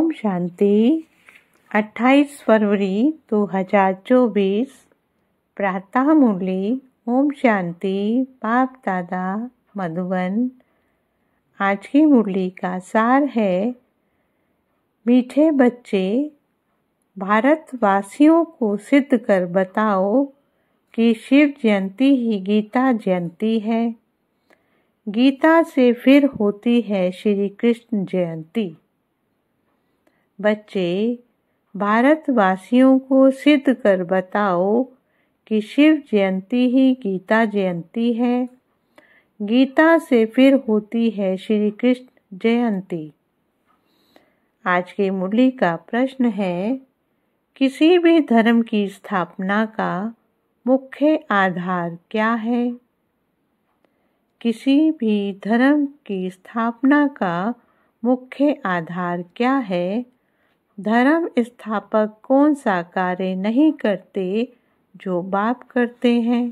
ओम शांति 28 फरवरी 2024 प्रातः मुरली ओम शांति बाप दादा मधुबन आज की मुरली का सार है मीठे बच्चे भारतवासियों को सिद्ध कर बताओ कि शिव जयंती ही गीता जयंती है गीता से फिर होती है श्री कृष्ण जयंती बच्चे भारतवासियों को सिद्ध कर बताओ कि शिव जयंती ही गीता जयंती है गीता से फिर होती है श्री कृष्ण जयंती आज के मुरली का प्रश्न है किसी भी धर्म की स्थापना का मुख्य आधार क्या है किसी भी धर्म की स्थापना का मुख्य आधार क्या है धर्म स्थापक कौन सा कार्य नहीं करते जो बाप करते हैं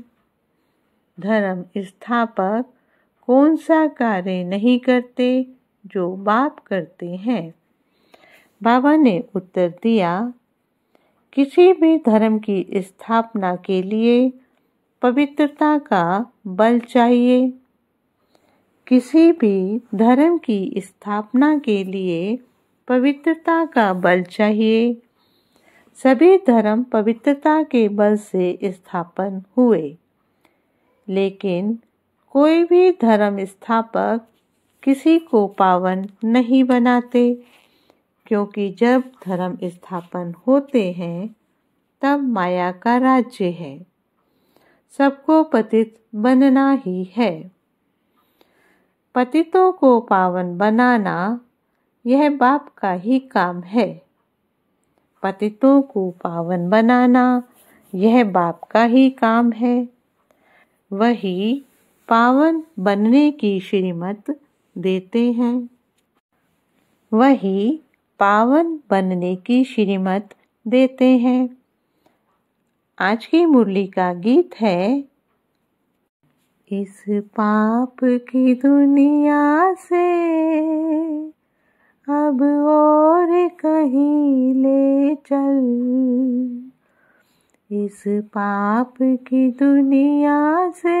धर्म स्थापक कौन सा कार्य नहीं करते जो बाप करते हैं बाबा ने उत्तर दिया किसी भी धर्म की स्थापना के लिए पवित्रता का बल चाहिए किसी भी धर्म की स्थापना के लिए पवित्रता का बल चाहिए सभी धर्म पवित्रता के बल से स्थापन हुए लेकिन कोई भी धर्म स्थापक किसी को पावन नहीं बनाते क्योंकि जब धर्म स्थापन होते हैं तब माया का राज्य है सबको पतित बनना ही है पतितों को पावन बनाना यह बाप का ही काम है पतितों को पावन बनाना यह बाप का ही काम है वही पावन बनने की श्रीमत देते हैं वही पावन बनने की श्रीमत देते हैं आज की मुरली का गीत है इस पाप की दुनिया से अब और कहीं ले चल इस पाप की दुनिया से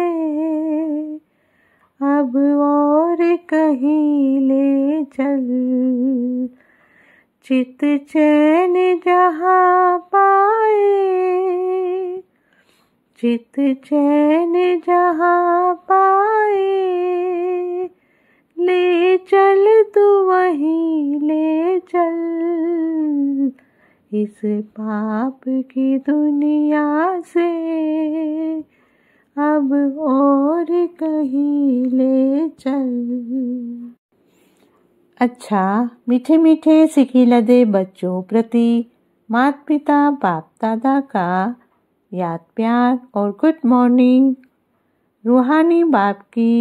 अब और कहीं ले चल चित चैन जहाँ पाए चित चैन जहाँ पाए चल तू वहीं ले चल इस पाप की दुनिया से अब और कहीं ले चल अच्छा मीठे मीठे लदे बच्चों प्रति माता पिता बाप दादा का याद प्यार और गुड मॉर्निंग रूहानी बाप की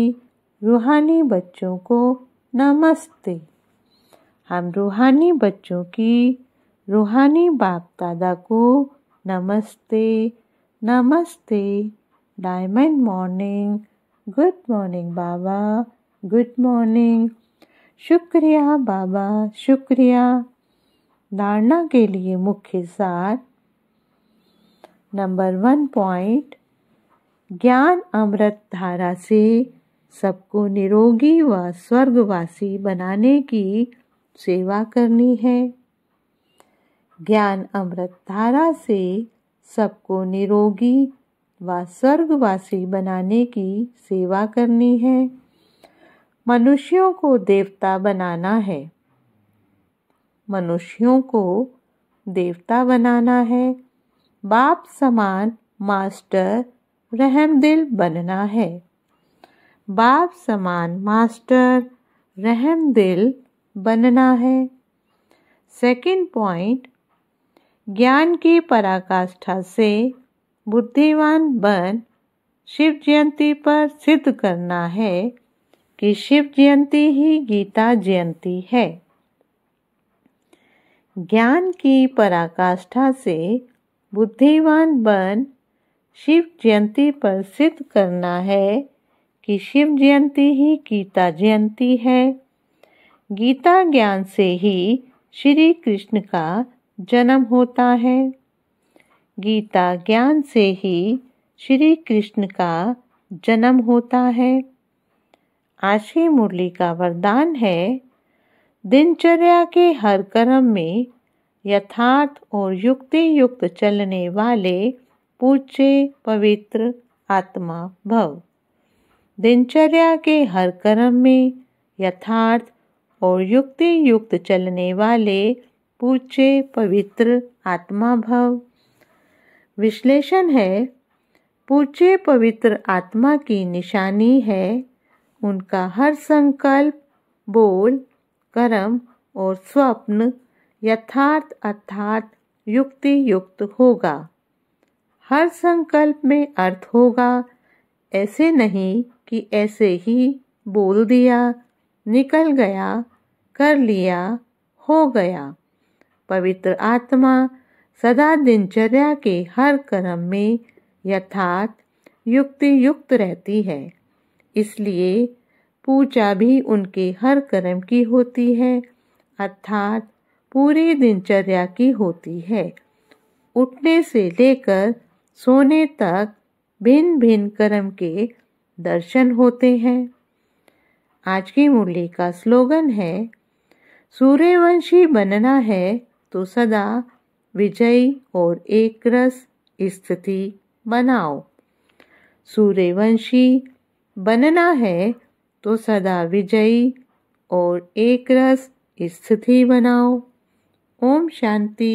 रूहानी बच्चों को नमस्ते हम रूहानी बच्चों की रूहानी बाप दादा को नमस्ते नमस्ते डायमंड मॉर्निंग गुड मॉर्निंग बाबा गुड मॉर्निंग शुक्रिया बाबा शुक्रिया धारणा के लिए मुख्य सार नंबर वन पॉइंट ज्ञान अमृत धारा से सबको निरोगी व स्वर्गवासी बनाने की सेवा करनी है ज्ञान अमृत धारा से सबको निरोगी व स्वर्गवासी बनाने की सेवा करनी है मनुष्यों को देवता बनाना है मनुष्यों को देवता बनाना है बाप समान मास्टर रहमदिल बनना है बाप समान मास्टर रहम दिल बनना है सेकंड पॉइंट ज्ञान की पराकाष्ठा से बुद्धिमान बन शिव जयंती पर सिद्ध करना है कि शिव जयंती ही गीता जयंती है ज्ञान की पराकाष्ठा से बुद्धिमान बन शिव जयंती पर सिद्ध करना है कि शिव जयंती ही गीता जयंती है गीता ज्ञान से ही श्री कृष्ण का जन्म होता है गीता ज्ञान से ही श्री कृष्ण का जन्म होता है आशी मुरली का वरदान है दिनचर्या के हर कर्म में यथार्थ और युक्ति युक्त चलने वाले पूज्य पवित्र आत्मा भव दिनचर्या के हर कर्म में यथार्थ और युक्ति युक्त चलने वाले पूछे पवित्र आत्मा भव विश्लेषण है पूछे पवित्र आत्मा की निशानी है उनका हर संकल्प बोल कर्म और स्वप्न यथार्थ अर्थात युक्ति युक्त होगा हर संकल्प में अर्थ होगा ऐसे नहीं कि ऐसे ही बोल दिया निकल गया कर लिया हो गया पवित्र आत्मा सदा दिनचर्या के हर कर्म में यथार्थ युक्ति युक्त रहती है इसलिए पूजा भी उनके हर कर्म की होती है अर्थात पूरी दिनचर्या की होती है उठने से लेकर सोने तक भिन्न भिन्न कर्म के दर्शन होते हैं आज की मुरली का स्लोगन है सूर्यवंशी बनना है तो सदा विजयी और एक रस स्थिति बनाओ सूर्यवंशी बनना है तो सदा विजयी और एक रस स्थिति बनाओ ओम शांति